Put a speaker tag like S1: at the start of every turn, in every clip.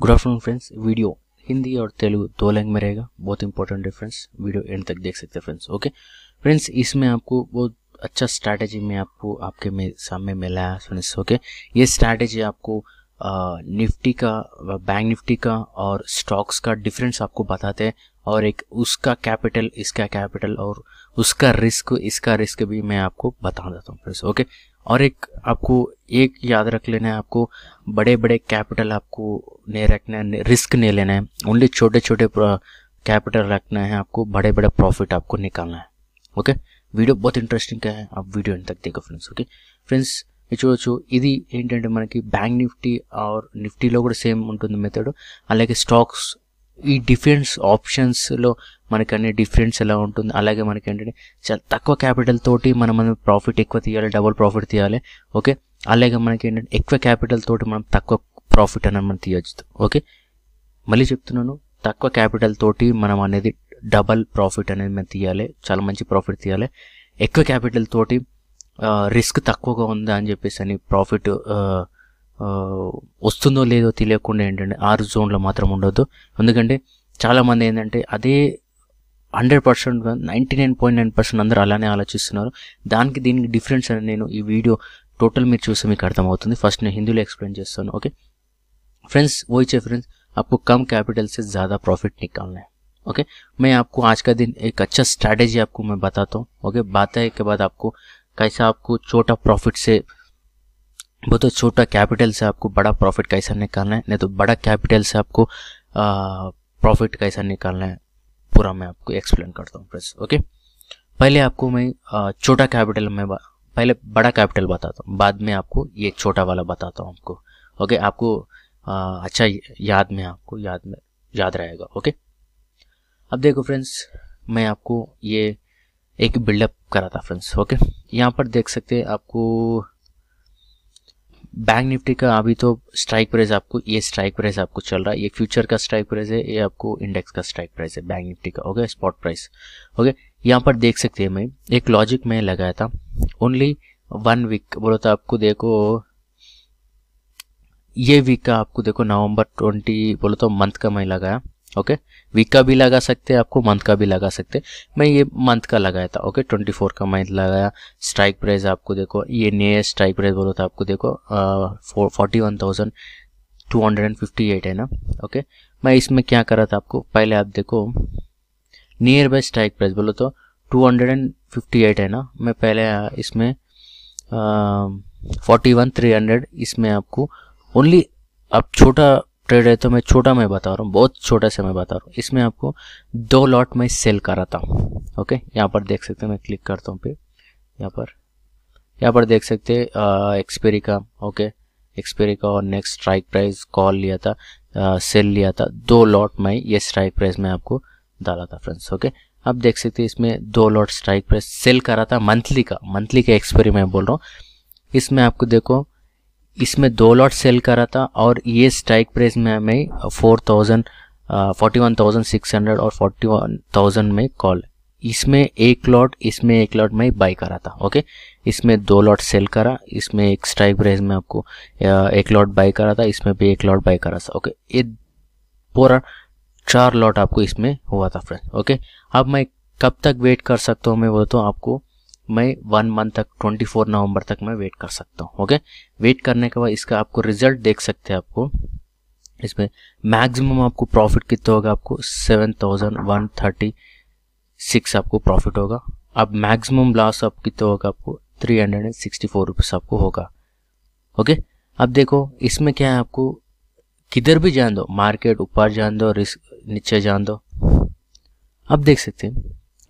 S1: Good afternoon friends video Hindi और तेलुगु दो Lang में रहेगा बहुत इंपॉर्टेंट डिफरेंस वीडियो एंड तक देख सकते हैं फ्रेंड्स ओके फ्रेंड्स इसमें आपको बहुत अच्छा स्ट्रैटेजी में आपको आपके में सामने मिला है फ्रेंड्स ओके ये स्ट्रैटेजी आपको निफ्टी का बैंक निफ्टी का और स्टॉक्स का डिफरेंस आपको बताते हैं और एक उसका कैपिटल इसका कैपिटल और उसका रिस्क इसका रिस्क भी मैं आपको बता देता हूँ फ्रेंड्स ओके और एक आपको एक याद रख लेना है आपको बड़े बड़े कैपिटल आपको नहीं रखना है रिस्क नहीं लेना है ओनली छोटे छोटे कैपिटल रखना है आपको बड़े बड़े प्रॉफिट आपको निकालना है ओके वीडियो बहुत इंटरेस्टिंग का है आप वीडियो इन तक देखो फ्रेंड्स ओके फ्रेंड्स चूड़ो इधे मन की बैंक निफ्टी और निफ्टी सेम उ मेथड अलग स्टाक्स ఈ డిఫరెన్స్ ఆప్షన్స్లో మనకి అన్ని డిఫరెన్స్ ఎలా ఉంటుంది అలాగే మనకి ఏంటంటే చాలా తక్కువ క్యాపిటల్ తోటి మనం మనం ప్రాఫిట్ ఎక్కువ తీయాలి డబుల్ ప్రాఫిట్ తీయాలి ఓకే అలాగే మనకి ఏంటంటే ఎక్కువ క్యాపిటల్ తోటి మనం తక్కువ ప్రాఫిట్ అనేది మనం తీయచ్చు ఓకే మళ్ళీ చెప్తున్నాను తక్కువ క్యాపిటల్ తోటి మనం అనేది డబల్ ప్రాఫిట్ అనేది మనం తీయాలి చాలా మంచి ప్రాఫిట్ తీయాలి ఎక్కువ క్యాపిటల్ తోటి రిస్క్ తక్కువగా ఉందా అని చెప్పేసి అని ప్రాఫిట్ వస్తుందో లేదో తెలియకుండా ఏంటంటే ఆరు జోన్లో మాత్రం ఉండొద్దు ఎందుకంటే చాలామంది ఏంటంటే అదే hundred percent ninety nine point nine percent అందరూ అలానే ఆలోచిస్తున్నారు దానికి దీనికి డిఫరెన్స్ అని నేను ఈ వీడియో టోటల్ మీరు చూస్తే మీకు అర్థమవుతుంది ఫస్ట్ నేను హిందీలో ఎక్స్ప్లెయిన్ చేస్తాను ఓకే ఫ్రెండ్స్ वही ఫ్రెండ్స్ फ्रेंड्स కమ్ कम कैपिटल से ज़्यादा ఓకే निकालना है ओके मैं आपको आज का दिन एक अच्छा स्ट्रैटेजी आपको मैं बताता हूँ ओके बातें के बाद आपको कैसा बहुत तो छोटा कैपिटल से आपको बड़ा प्रॉफिट कैसा निकालना है नहीं तो बड़ा कैपिटल से आपको प्रॉफिट कैसा निकालना है पूरा मैं आपको एक्सप्लेन करता हूँ फ्रेंड्स ओके पहले आपको मैं छोटा कैपिटल में पहले बड़ा कैपिटल बताता हूँ बाद में आपको ये छोटा वाला बताता हूँ आपको ओके आपको आ, अच्छा याद में आपको याद में याद रहेगा ओके अब देखो फ्रेंड्स मैं आपको ये एक बिल्डअप करा था फ्रेंड्स ओके यहाँ पर देख सकते हैं आपको बैंक निफ्टी का अभी तो स्ट्राइक प्राइस आपको ये स्ट्राइक प्राइस आपको चल रहा है ये फ्यूचर का स्ट्राइक प्राइस है ये आपको इंडेक्स का स्ट्राइक प्राइस है बैंक निफ्टी का ओके स्पॉट प्राइस ओके यहाँ पर देख सकते हैं मैं एक लॉजिक में लगाया था ओनली वन वीक बोलो था आपको देखो ये वीक का आपको देखो नवंबर ट्वेंटी बोलो तो मंथ का मैं लगाया ओके वीक का भी लगा सकते हैं आपको मंथ का भी लगा सकते हैं मैं ये मंथ का लगाया था ओके ट्वेंटी फोर का मंथ लगाया स्ट्राइक प्राइस आपको देखो ये नियर स्ट्राइक प्राइस बोलो था तो आपको देखो forty one thousand two hundred and fifty eight है ना ओके मैं इसमें क्या करा था आपको पहले आप देखो नियर बाय स्ट्राइक प्राइस बोलो तो two hundred and fifty eight है ना मैं पहले इसमें फोर्टी वन थ्री हंड्रेड इसमें आपको ओनली आप छोटा ट्रेड है तो मैं छोटा मैं बता रहा हूँ बहुत छोटा से मैं बता रहा हूँ इसमें आपको दो लॉट में सेल कराता हूँ ओके यहाँ पर देख सकते हैं मैं क्लिक करता हूँ फिर यहाँ पर यहाँ पर देख सकते हैं एक्सपेरी का ओके एक्सपेरी का और नेक्स्ट स्ट्राइक प्राइस कॉल लिया था आ, सेल लिया था दो लॉट में ये स्ट्राइक प्राइस में आपको डाला था फ्रेंड्स ओके आप देख सकते हैं इसमें दो लॉट स्ट्राइक प्राइस सेल करा था मंथली का मंथली का एक्सपेरी मैं बोल रहा हूँ इसमें आपको देखो इसमें दो लॉट सेल करा था और ये स्ट्राइक प्राइस में हमें four thousand forty one thousand six hundred और फोर्टी वन थाउजेंड में कॉल इसमें एक लॉट इसमें एक लॉट में बाई करा था ओके इसमें दो लॉट सेल करा इसमें एक स्ट्राइक प्राइस में आपको एक लॉट बाई करा था इसमें भी एक लॉट बाई करा था ओके ये पूरा चार लॉट आपको इसमें हुआ था फ्रेंड ओके अब मैं कब तक वेट कर सकता हूँ मैं वो तो आपको मैं वन मंथ तक 24 नवंबर तक मैं वेट कर सकता हूँ ओके वेट करने के बाद इसका आपको रिजल्ट देख सकते हैं आपको इसमें मैक्सिमम आपको प्रॉफिट कितना होगा आपको seven thousand one thirty six आपको प्रॉफिट होगा अब मैक्सिमम लॉस आप कितना होगा आपको three hundred and sixty four rupees आपको होगा ओके अब देखो इसमें क्या है आपको किधर भी जान दो मार्केट ऊपर जान दो रिस्क नीचे जान दो अब देख सकते हैं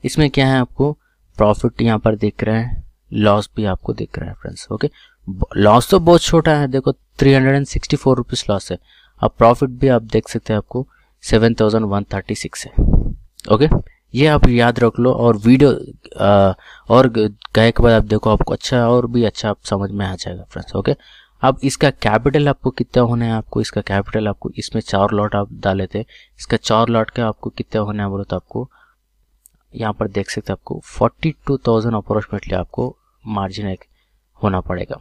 S1: इसमें क्या है आपको प्रॉफिट यहाँ पर दिख रहा है लॉस भी आपको दिख रहा है फ्रेंड्स ओके लॉस तो बहुत छोटा है देखो three hundred and sixty four rupees loss है अब प्रॉफिट भी आप देख सकते हैं आपको seven thousand one thirty six है ओके ये आप याद रख लो और वीडियो आ, और गए के बाद आप देखो आपको अच्छा और भी अच्छा आप समझ में आ जाएगा फ्रेंड्स ओके अब इसका कैपिटल आपको कितना होना है आपको इसका कैपिटल आपको इसमें चार लॉट आप डाले थे इसका चार लॉट का आपको कितना होना है बोलो तो आपको यहाँ पर देख सकते हैं आपको 42,000 अप्रोक्सीमेटली आपको मार्जिन एक होना पड़ेगा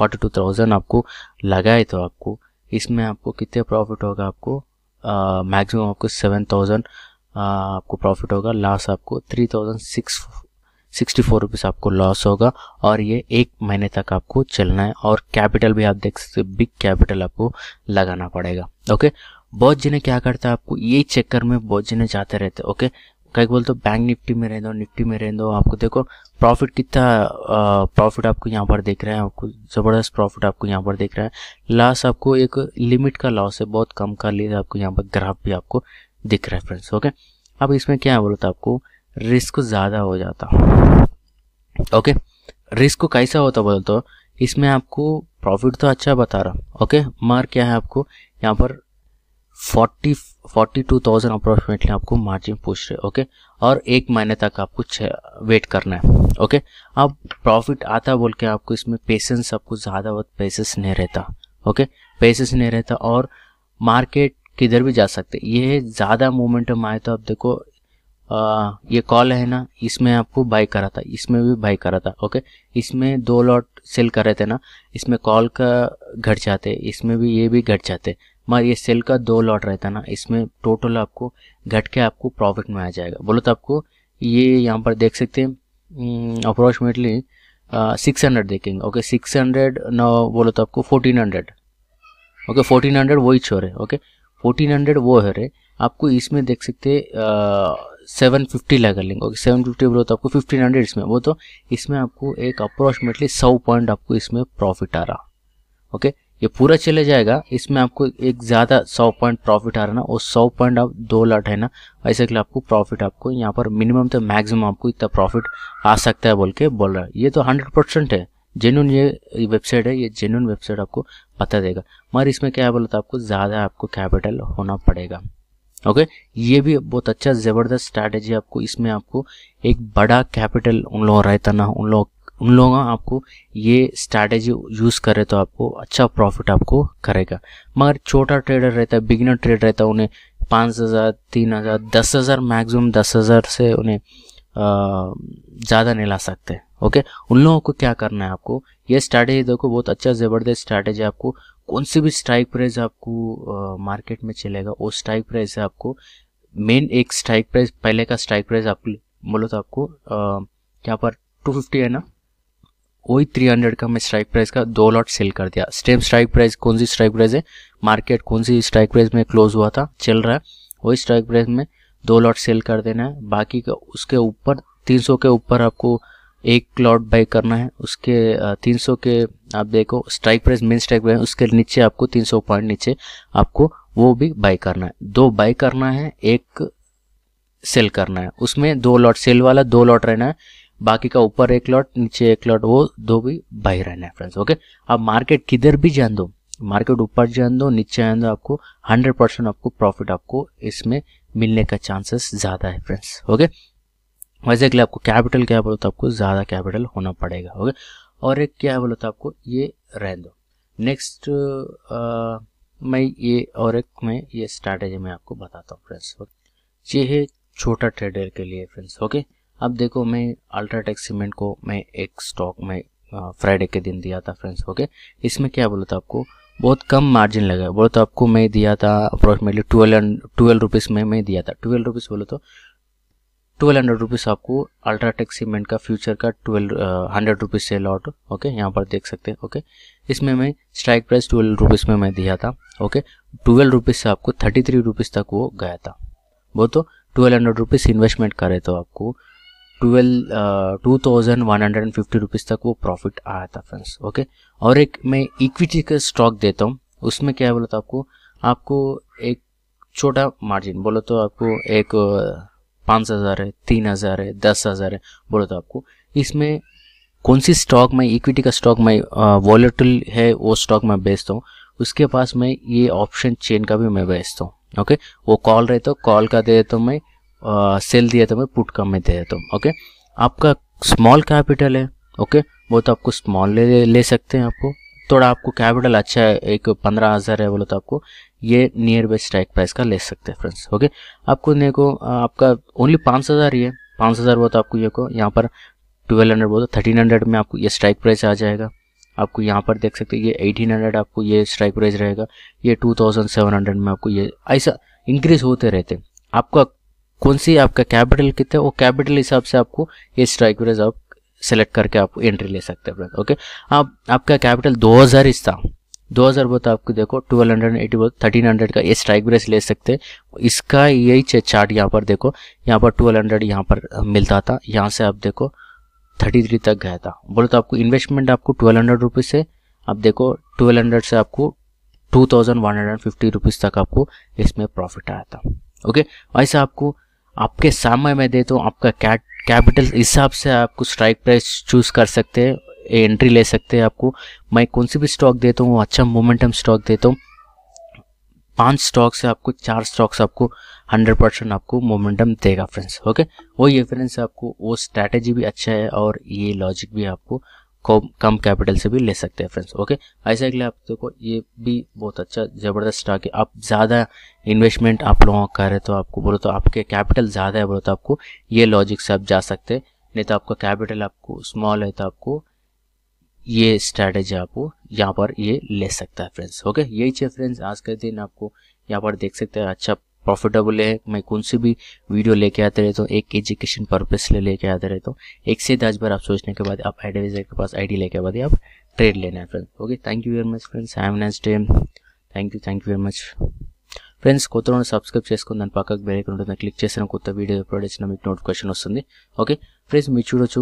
S1: 42,000 आपको लगाए तो आपको इसमें आपको कितने प्रॉफिट होगा आपको मैक्सिमम आपको 7,000 आपको प्रॉफिट होगा लॉस आपको 3,600 सिक्सटी फोर रुपीज़ आपको लॉस होगा और ये एक महीने तक आपको चलना है और कैपिटल भी आप देख सकते बिग कैपिटल आपको लगाना पड़ेगा ओके बहुत जिन्हें क्या करते हैं आपको यही चक्कर में बहुत जिन्हें जाते रहते हैं ओके कहीं बोलते हो बैंक निफ्टी में रह दो निफ्टी में रह दो आपको देखो प्रॉफिट कितना प्रॉफिट आपको यहाँ पर देख रहे हैं आपको ज़बरदस्त प्रॉफिट आपको यहाँ पर देख रहा है लॉस आपको एक लिमिट का लॉस है बहुत कम का लिए आपको यहाँ पर ग्राफ भी आपको दिख रहा है फ्रेंड्स ओके अब इसमें क्या बोलता तो है आपको रिस्क ज़्यादा हो जाता ओके रिस्क कैसा होता बोलते इसमें आपको प्रॉफिट तो अच्छा बता रहा ओके मार क्या है आपको यहाँ पर forty forty two thousand approximately आपको मार्जिन पूछ रहे ओके और एक महीने तक आपको वेट करना है ओके अब प्रॉफिट आता बोल के आपको इसमें पेशेंस आपको ज़्यादा बहुत पेशेंस नहीं रहता ओके पेशेंस नहीं रहता और मार्केट किधर भी जा सकते ये ज़्यादा मोमेंटम आए तो आप देखो आ, ये कॉल है ना इसमें आपको बाई करा था इसमें भी बाई करा था ओके इसमें दो लॉट सेल कर रहे थे ना इसमें कॉल का घट जाते इसमें भी ये भी घट जाते हमारे ये सेल का दो लॉट रहता है ना इसमें टोटल आपको घट के आपको प्रॉफिट में आ जाएगा बोलो तो आपको ये यहाँ पर देख सकते हैं अप्रोक्सीमेटली सिक्स हंड्रेड देखेंगे ओके सिक्स हंड्रेड ना बोलो तो आपको fourteen hundred okay fourteen hundred वही छोर है ओके फोर्टीन हंड्रेड वो है रे आपको इसमें देख सकते सेवन फिफ्टी लगा लेंगे ओके सेवन फिफ्टी बोलो तो आपको फिफ्टीन हंड्रेड इसमें वो तो इसमें आपको एक अप्रोक्सीमेटली सौ पॉइंट आपको इसमें प्रॉफिट आ रहा ओके okay? ये पूरा चले जाएगा इसमें आपको एक ज़्यादा सौ पॉइंट प्रॉफिट आ रहा ना और सौ पॉइंट आप दो लाट है ना ऐसे के लिए आपको प्रॉफिट आपको यहाँ पर मिनिमम तो मैक्सिमम आपको इतना प्रॉफिट आ सकता है बोल के बोल रहा है ये तो हंड्रेड परसेंट है जेन्यून ये वेबसाइट है ये जेन्यून वेबसाइट आपको पता देगा मगर इसमें क्या बोला था आपको ज़्यादा आपको कैपिटल होना पड़ेगा ओके ये भी बहुत अच्छा ज़बरदस्त स्ट्रैटेजी आपको इसमें आपको एक बड़ा कैपिटल उन लोगों रहता ना उन लोग उन लोगों आपको ये स्ट्रैटेजी यूज़ करे तो आपको अच्छा प्रॉफिट आपको करेगा मगर छोटा ट्रेडर रहता है बिगिनर ट्रेडर रहता है उन्हें पाँच हज़ार तीन हज़ार दस हज़ार मैक्सिमम दस हज़ार से उन्हें ज़्यादा नहीं ला सकते ओके उन लोगों को क्या करना है आपको ये स्ट्रैटेजी देखो बहुत अच्छा ज़बरदस्त स्ट्रैटेजी आपको कौन सी भी स्ट्राइक प्राइस आपको मार्केट में चलेगा वो स्ट्राइक प्राइस से आपको मेन एक स्ट्राइक प्राइस पहले का स्ट्राइक प्राइस आपको बोलो तो आपको यहाँ पर टू फिफ्टी है ना वही थ्री हंड्रेड का मैं स्ट्राइक प्राइस का दो लॉट सेल कर दिया स्टेम स्ट्राइक प्राइस कौन सी स्ट्राइक प्राइस है मार्केट कौन सी स्ट्राइक प्राइस में क्लोज हुआ था चल रहा है वही स्ट्राइक प्राइस में दो लॉट सेल कर देना है बाकी का उसके ऊपर तीन सौ के ऊपर आपको एक लॉट बाई करना है उसके तीन सौ के आप देखो strike price main strike price उसके नीचे आपको तीन सौ पॉइंट नीचे आपको वो भी बाई करना है दो बाई करना है एक सेल करना है उसमें दो लॉट सेल वाला दो लॉट रहना है बाकी का ऊपर एक लॉट नीचे एक लॉट वो दो भी बाहर रहना है फ्रेंड्स ओके आप मार्केट किधर भी जान दो मार्केट ऊपर जान दो नीचे जान दो आपको हंड्रेड परसेंट आपको प्रॉफिट आपको इसमें मिलने का चांसेस ज़्यादा है फ्रेंड्स ओके वैसे के लिए आपको कैपिटल क्या बोलो तो आपको ज़्यादा कैपिटल होना पड़ेगा ओके और एक क्या बोलो तो आपको ये रह दो नेक्स्ट मैं ये और एक मैं ये स्ट्रैटेजी मैं आपको बताता हूँ फ्रेंड्स ये है छोटा ट्रेडर के लिए फ्रेंड्स ओके अब देखो मैं अल्ट्राटेक सीमेंट को मैं एक स्टॉक में फ्राइडे के दिन दिया था फ्रेंड्स ओके इसमें क्या बोला था आपको बहुत कम मार्जिन लगा बोलो तो आपको मैं दिया था अप्रोक्सीमेटली ट्वेल्व ट्वेल्व रुपीज़ में मैं दिया था ट्वेल्व रुपीज़ बोलो तो ट्वेल्व हंड्रेड रुपीज़ आपको अल्ट्राटेक सीमेंट का फ्यूचर का ट्वेल्व हंड्रेड रुपीज़ से लॉट ओके यहाँ पर देख सकते हैं ओके इसमें मैं स्ट्राइक प्राइस ट्वेल्व रुपीज़ में मैं दिया था ओके ट्वेल्व रुपीज़ से आपको थर्टी थ्री रुपीज़ तक वो गया था बोलो तो ट्वेल्व हंड्रेड रुपीज़ इन्वेस्टमेंट करे तो आपको twelve two thousand one hundred and fifty rupees तक वो प्रॉफिट आया था फ्रेंड्स ओके और एक मैं इक्विटी का स्टॉक देता हूँ उसमें क्या बोला था आपको आपको एक छोटा मार्जिन बोलो तो आपको एक पाँच हज़ार है तीन हज़ार है दस हज़ार है बोलो तो आपको इसमें कौन सी स्टॉक मैं इक्विटी का स्टॉक मैं वॉलेटल है वो स्टॉक मैं बेचता हूँ उसके पास मैं ये ऑप्शन चेन का भी मैं बेचता हूँ ओके वो कॉल रहे तो कॉल का दे देता हूँ मैं सेल दिया था मैं पुट कम में दे देता हूँ ओके आपका स्मॉल कैपिटल है ओके वो तो आपको स्मॉल ले ले सकते हैं आपको थोड़ा आपको कैपिटल अच्छा है एक पंद्रह हज़ार है बोलो तो आपको ये नियर बाई स्ट्राइक प्राइस का ले सकते हैं फ्रेंड्स ओके आपको देखो आपका ओनली पाँच हज़ार ही है पाँच हज़ार बोलो तो आपको ये को यहाँ पर ट्वेल्व हंड्रेड बोलो थर्टीन हंड्रेड में आपको ये स्ट्राइक प्राइस आ जाएगा आपको यहाँ पर देख सकते ये एटीन हंड्रेड आपको ये स्ट्राइक प्राइस रहेगा ये टू थाउजेंड सेवन हंड्रेड में आपको ये ऐसा इंक्रीज होते रहते आपका कौन सी आपका कैपिटल कितना है वो कैपिटल हिसाब से आपको ये स्ट्राइक प्राइस आप सेलेक्ट करके आप एंट्री ले सकते हैं ओके आप आपका कैपिटल 2000 इस था हजार बहुत आपको देखो 1280 बहुत 1300 का ये स्ट्राइक प्राइस ले सकते हैं इसका यही चार्ट यहाँ पर देखो यहाँ पर 1200 यहाँ पर मिलता था यहाँ से आप देखो 33 तक गया था बोलो तो आपको इन्वेस्टमेंट आपको 1200 रुपीस से आप देखो 1200 से आपको 2150 रुपीस तक आपको इसमें प्रॉफिट आया था ओके वैसे आपको आपके सामने में दे तो आपका कैपिटल हिसाब से आपको स्ट्राइक प्राइस चूज़ कर सकते हैं एंट्री ले सकते हैं आपको मैं कौन सी भी स्टॉक देता हूँ अच्छा मोमेंटम स्टॉक देता हूँ पांच स्टॉक्स है आपको चार स्टॉक्स आपको 100 परसेंट आपको मोमेंटम देगा फ्रेंड्स ओके वो ये फ्रेंड्स आपको वो स्ट्रैटेजी भी अच्छा है और ये लॉजिक भी आपको कम कैपिटल से भी ले सकते हैं फ्रेंड्स ओके ऐसा आप देखो को ये भी बहुत अच्छा ज़बरदस्त स्टॉक है आप ज़्यादा इन्वेस्टमेंट आप लोगों का रहे तो आपको बोलो तो आपके कैपिटल ज़्यादा है बोलो तो आपको ये लॉजिक से आप जा सकते हैं नहीं तो आपका कैपिटल आपको स्मॉल है तो आपको ये स्ट्रैटेजी आपको यहाँ पर ये ले सकता है फ्रेंड्स ओके यही चाहिए फ्रेंड्स आज के दिन आपको यहाँ पर देख सकते हैं अच्छा प्रॉफिटेबल है मैं कौन सी भी वीडियो लेके आते रहता हूँ एक एजुकेशन पर्पस ले लेके आते रहता हूँ एक से दस बार आप सोचने के बाद आप एडवाइजर के पास आईडी लेके बाद आप ट्रेड लेना है friends okay thank you very much friends have nice day thank you thank you very much friends కొత్త వాళ్ళు సబ్స్క్రైబ్ చేసుకుని దాని పక్కకు బెల్ ఉంటుంది క్లిక్ చేసిన కొత్త వీడియో అప్లోడ్ చేసిన మీకు నోటిఫికేషన్ వస్తుంది ఓకే ఫ్రెండ్స్ మీరు చూడొచ్చు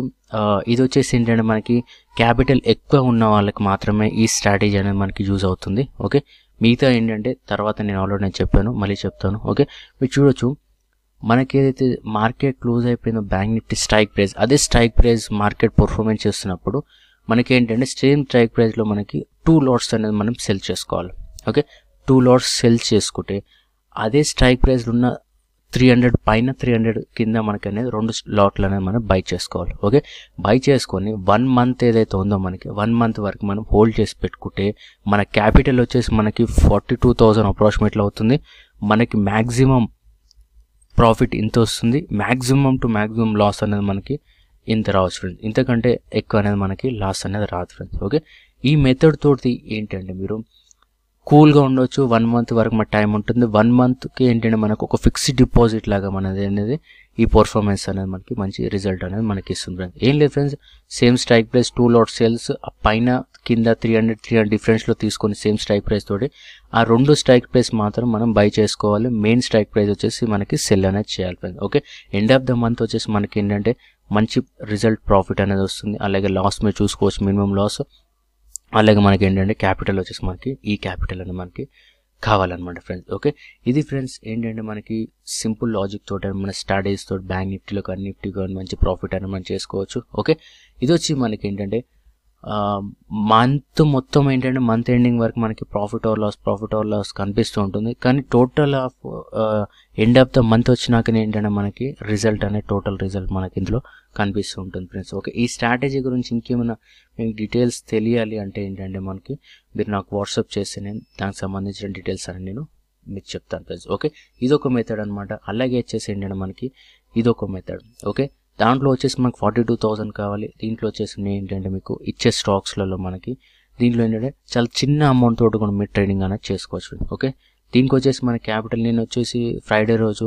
S1: ఇది వచ్చేసి ఏంటంటే మనకి క్యాపిటల్ ఎక్కువ ఉన్న వాళ్ళకి మాత్రమే ఈ స్ట్రాటజీ అనేది మనకి యూజ్ అవుతుంది ఓకే మిగతా ఏంటంటే తర్వాత నేను ఆల్రెడీ నేను చెప్పాను మళ్ళీ చెప్తాను ఓకే మీరు చూడొచ్చు మనకేదైతే మార్కెట్ క్లోజ్ అయిపోయిందో బ్యాంక్ నిఫ్టీ స్ట్రైక్ ప్రైస్ అదే స్ట్రైక్ ప్రైస్ మార్కెట్ పర్ఫార్మెన్స్ చేస్తున్నప్పుడు మనకేంటంటే సేమ్ స్ట్రైక్ ప్రైస్లో మనకి టూ లాట్స్ అనేది మనం సెల్ చేసుకోవాలి ఓకే టూ లాట్స్ సెల్ చేసుకుంటే అదే స్ట్రైక్ ప్రైస్లో ఉన్న త్రీ హండ్రెడ్ పైన త్రీ హండ్రెడ్ కింద మనకి అనేది రెండు లాట్లు అనేది మనం బై చేసుకోవాలి ఓకే బై చేసుకొని వన్ మంత్ ఏదైతే ఉందో మనకి వన్ మంత్ వరకు మనం హోల్డ్ చేసి పెట్టుకుంటే మన క్యాపిటల్ వచ్చేసి మనకి ఫార్టీ టూ థౌజండ్ అప్రాక్సిమేట్లో అవుతుంది మనకి మ్యాక్సిమం ప్రాఫిట్ ఇంత వస్తుంది మ్యాక్సిమం టు మ్యాక్సిమం లాస్ అనేది మనకి ఇంత రావచ్చు ఫ్రెండ్స్ ఇంతకంటే ఎక్కువ అనేది మనకి లాస్ అనేది రాదు ఫ్రెండ్స్ ఓకే ఈ మెథడ్ తోటి ఏంటంటే మీరు కూల్గా ఉండొచ్చు వన్ మంత్ వరకు మన టైం ఉంటుంది వన్ మంత్కి ఏంటంటే మనకు ఒక ఫిక్స్డ్ డిపాజిట్ లాగా మనది అనేది ఈ పర్ఫార్మెన్స్ అనేది మనకి మంచి రిజల్ట్ అనేది మనకి ఇస్తుంది ఫ్రెండ్స్ ఏం లేదు friends same strike price two lot sales పైన కింద త్రీ హండ్రెడ్ త్రీ హండ్రెడ్ డిఫరెన్స్లో తీసుకొని సేమ్ స్ట్రైక్ ప్రైస్ తోటి ఆ రెండు స్ట్రైక్ ప్రైస్ మాత్రం మనం బై చేసుకోవాలి మెయిన్ స్ట్రైక్ ప్రైస్ వచ్చేసి మనకి సెల్ అనేది చేయాలి friends okay end of the month వచ్చేసి మనకి ఏంటంటే మంచి రిజల్ట్ ప్రాఫిట్ అనేది వస్తుంది అలాగే లాస్ మీరు చూసుకోవచ్చు మినిమం లాస్ అలాగే మనకి ఏంటంటే క్యాపిటల్ వచ్చేసి మనకి ఈ క్యాపిటల్ అని మనకి కావాలన్నమాట ఫ్రెండ్స్ ఓకే ఇది ఫ్రెండ్స్ ఏంటంటే మనకి సింపుల్ లాజిక్ తోటి మన స్టడీస్ తోటి బ్యాంక్ నిఫ్టీలో కానీ నిఫ్టీ కానీ మంచి ప్రాఫిట్ అని మనం చేసుకోవచ్చు ఓకే ఇది వచ్చి మనకి ఏంటంటే మంత్ మొత్తం ఏంటంటే మంత్ ఎండింగ్ వరకు మనకి profit or loss profit or loss కనిపిస్తూ ఉంటుంది కానీ total of end of the month వచ్చినాకనే ఏంటంటే మనకి రిజల్ట్ అనే టోటల్ రిజల్ట్ మనకి ఇందులో కనిపిస్తూ ఉంటుంది ఫ్రెండ్స్ ఓకే ఈ స్ట్రాటజీ గురించి ఇంకేమైనా మీకు డీటెయిల్స్ తెలియాలి అంటే ఏంటంటే మనకి మీరు నాకు వాట్సాప్ చేస్తే నేను దానికి సంబంధించిన డీటెయిల్స్ అని నేను మీకు చెప్తాను ఫ్రెండ్స్ ఓకే ఇదొక మెథడ్ అనమాట అలాగే వచ్చేసి ఏంటంటే మనకి ఇదొక మెథడ్ ఓకే దాంట్లో వచ్చేసి మనకు ఫార్టీ టూ థౌసండ్ కావాలి దీంట్లో వచ్చేసి ఏంటంటే మీకు ఇచ్చే స్టాక్స్లలో మనకి దీంట్లో ఏంటంటే చాలా చిన్న అమౌంట్ తోటి కూడా మీరు ట్రేడింగ్ అనేది చేసుకోవచ్చు ఓకే దీనికి వచ్చేసి మన క్యాపిటల్ నేను వచ్చేసి ఫ్రైడే రోజు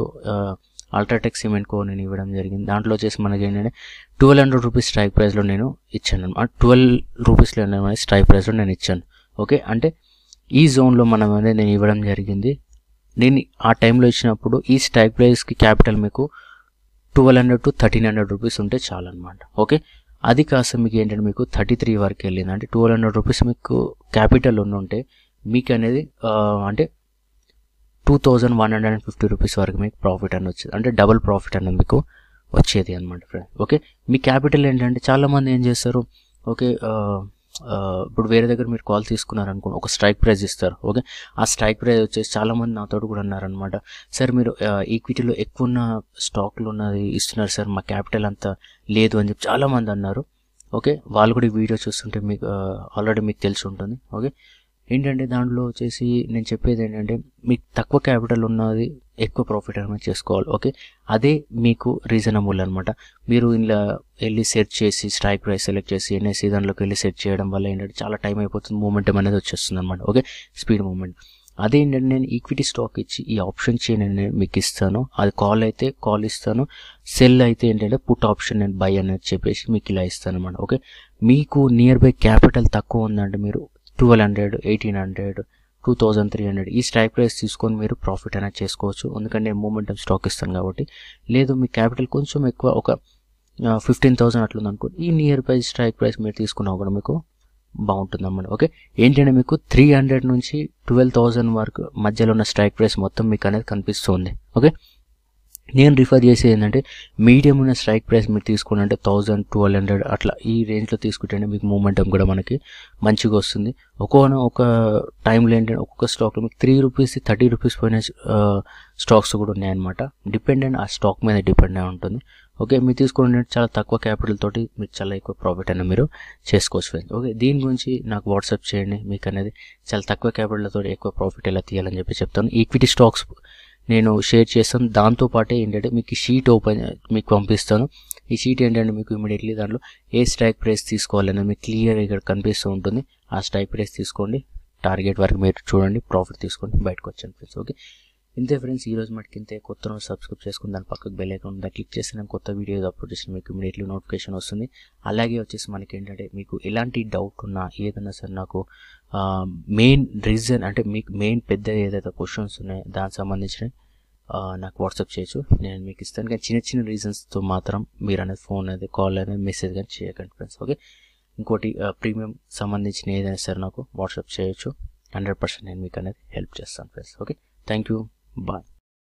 S1: అల్ట్రాటెక్ సిమెంట్ కో నేను ఇవ్వడం జరిగింది దాంట్లో వచ్చేసి మనకి ఏంటంటే ట్వెల్వ్ హండ్రెడ్ రూపీస్ స్ట్రైక్ ప్రైస్లో నేను ఇచ్చాను అనమాట ట్వెల్వ్ రూపీస్లో ఏంటంటే స్ట్రైక్ ప్రైస్లో నేను ఇచ్చాను ఓకే అంటే ఈ జోన్లో మనం అనేది నేను ఇవ్వడం జరిగింది నేను ఆ టైంలో ఇచ్చినప్పుడు ఈ స్ట్రైక్ ప్రైస్కి క్యాపిటల్ మీకు twelve hundred to thirteen hundred rupees ఉంటే చాలన్నమాట ఓకే అది కాస్త మీకు ఏంటంటే మీకు థర్టీ త్రీ వరకు వెళ్ళింది అంటే ట్వెల్వ్ హండ్రెడ్ రూపీస్ మీకు క్యాపిటల్ ఉంటే మీకు అనేది అంటే two thousand one hundred and fifty rupees వరకు మీకు ప్రాఫిట్ అని వచ్చేది అంటే డబుల్ ప్రాఫిట్ అనేది మీకు వచ్చేది అనమాట ఫ్రెండ్ ఓకే మీ క్యాపిటల్ ఏంటంటే చాలామంది ఏం చేస్తారు ఓకే ఇప్పుడు వేరే దగ్గర మీరు కాల్ తీసుకున్నారనుకోండి ఒక స్ట్రైక్ ప్రైజ్ ఇస్తారు ఓకే ఆ స్ట్రైక్ ప్రైజ్ వచ్చేసి చాలామంది నాతో కూడా అన్నారనమాట సార్ మీరు ఈక్విటీలో ఎక్కువ ఉన్న స్టాక్లు ఉన్నది ఇస్తున్నారు సార్ మా క్యాపిటల్ అంతా లేదు అని చెప్పి చాలామంది అన్నారు ఓకే వాళ్ళు కూడా ఈ వీడియో చూస్తుంటే మీకు ఆల్రెడీ మీకు తెలిసి ఉంటుంది ఓకే ఏంటంటే దాంట్లో వచ్చేసి నేను చెప్పేది ఏంటంటే మీకు తక్కువ క్యాపిటల్ ఉన్నది ఎక్కువ ప్రాఫిట్ అనేది చేసుకోవాలి ఓకే అదే మీకు రీజనబుల్ అనమాట మీరు ఇలా వెళ్ళి సెర్చ్ చేసి స్ట్రైక్ ప్రైస్ సెలెక్ట్ చేసి ఎన్ఏ సీజన్లోకి వెళ్ళి సెట్ చేయడం వల్ల ఏంటంటే చాలా టైం అయిపోతుంది మూమెంట్ అనేది వచ్చేస్తుంది అనమాట ఓకే స్పీడ్ మూమెంట్ అదేంటంటే నేను ఈక్విటీ స్టాక్ ఇచ్చి ఈ ఆప్షన్ చేయి నేను మీకు ఇస్తాను అది కాల్ అయితే కాల్ ఇస్తాను సెల్ అయితే ఏంటంటే పుట్ ఆప్షన్ నేను బై అనేది చెప్పేసి మీకు ఇలా ఇస్తాను అనమాట ఓకే మీకు నియర్ బై క్యాపిటల్ తక్కువ ఉందంటే మీరు twelve hundred eighteen hundred two thousand three hundred ఈ స్ట్రైక్ ప్రైస్ తీసుకొని మీరు ప్రాఫిట్ అనేది చేసుకోవచ్చు ఎందుకంటే మూమెంటం స్టాక్ ఇస్తాను కాబట్టి లేదు మీ క్యాపిటల్ కొంచెం ఎక్కువ ఒక ఫిఫ్టీన్ థౌసండ్ అట్లుంది అనుకోండి ఈ నియర్ బై స్ట్రైక్ ప్రైస్ మీరు తీసుకున్నా కూడా మీకు బాగుంటుంది అన్నమాట ఓకే ఏంటంటే మీకు త్రీ హండ్రెడ్ నుంచి ట్వెల్వ్ వరకు మధ్యలో ఉన్న స్ట్రైక్ ప్రైస్ మొత్తం మీకు అనేది కనిపిస్తుంది ఓకే నేను రిఫర్ చేసేది ఏంటంటే మీడియం ఉన్న స్ట్రైక్ ప్రైస్ మీరు తీసుకోండి అంటే థౌజండ్ ట్వెల్వ్ హండ్రెడ్ అట్లా ఈ రేంజ్లో తీసుకుంటే మీకు మూమెంటం కూడా మనకి మంచిగా వస్తుంది ఒక్కొక్క ఒక టైంలో ఏంటంటే ఒక్కొక్క స్టాక్లో మీకు త్రీ రూపీస్ థర్టీ రూపీస్ పోయిన స్టాక్స్ కూడా ఉన్నాయన్నమాట డిపెండెంట్ ఆ స్టాక్ మీద డిపెండ్ అయి ఉంటుంది ఓకే మీరు తీసుకున్న చాలా తక్కువ క్యాపిటల్ తోటి మీరు చాలా ఎక్కువ ప్రాఫిట్ అనేది మీరు చేసుకోవచ్చు ఫ్రెండ్స్ ఓకే దీని గురించి నాకు వాట్సాప్ చేయండి మీకు అనేది చాలా తక్కువ క్యాపిటల్తో ఎక్కువ ప్రాఫిట్ ఎలా తీయాలని చెప్పి చెప్తాను ఈక్విటీ స్టాక్స్ నేను షేర్ చేస్తాను దాంతోపాటే ఏంటంటే మీకు షీట్ ఓపెన్ మీకు పంపిస్తాను ఈ షీట్ ఏంటంటే మీకు ఇమీడియట్లీ దాంట్లో ఏ స్ట్రైక్ ప్రైస్ తీసుకోవాలనేది మీకు క్లియర్ ఇక్కడ కనిపిస్తూ ఉంటుంది ఆ స్ట్రైక్ ప్రైస్ తీసుకోండి టార్గెట్ వరకు మీరు చూడండి ప్రాఫిట్ తీసుకోండి బయటకు వచ్చాను ఫ్రెండ్స్ ఓకే ఇంతే ఫ్రెండ్స్ ఈరోజు మటుకి ఇంతే కొత్త సబ్స్క్రైబ్ చేసుకుని దాని పక్కకు బెల్ ఐకాన్ ఉందా క్లిక్ చేస్తే నేను కొత్త వీడియోస్ అప్లోడ్ చేసిన మీకు ఇమీడియట్లీ నోటిఫికేషన్ వస్తుంది అలాగే వచ్చేసి మనకి ఏంటంటే మీకు ఎలాంటి డౌట్ ఉన్నా ఏదన్నా సరే నాకు మెయిన్ రీజన్ అంటే మీకు మెయిన్ పెద్ద ఏదైతే క్వశ్చన్స్ ఉన్నాయో దానికి సంబంధించిన నాకు వాట్సాప్ చేయొచ్చు నేను మీకు ఇస్తాను కానీ చిన్న చిన్న రీజన్స్తో మాత్రం మీరు అనేది ఫోన్ అనేది కాల్ అనేది మెసేజ్ కానీ చేయకండి ఫ్రెండ్స్ ఓకే ఇంకోటి ప్రీమియం సంబంధించిన ఏదైనా సరే నాకు వాట్సాప్ చేయొచ్చు హండ్రెడ్ పర్సెంట్ నేను మీకు అనేది హెల్ప్ చేస్తాను friends okay thank you bye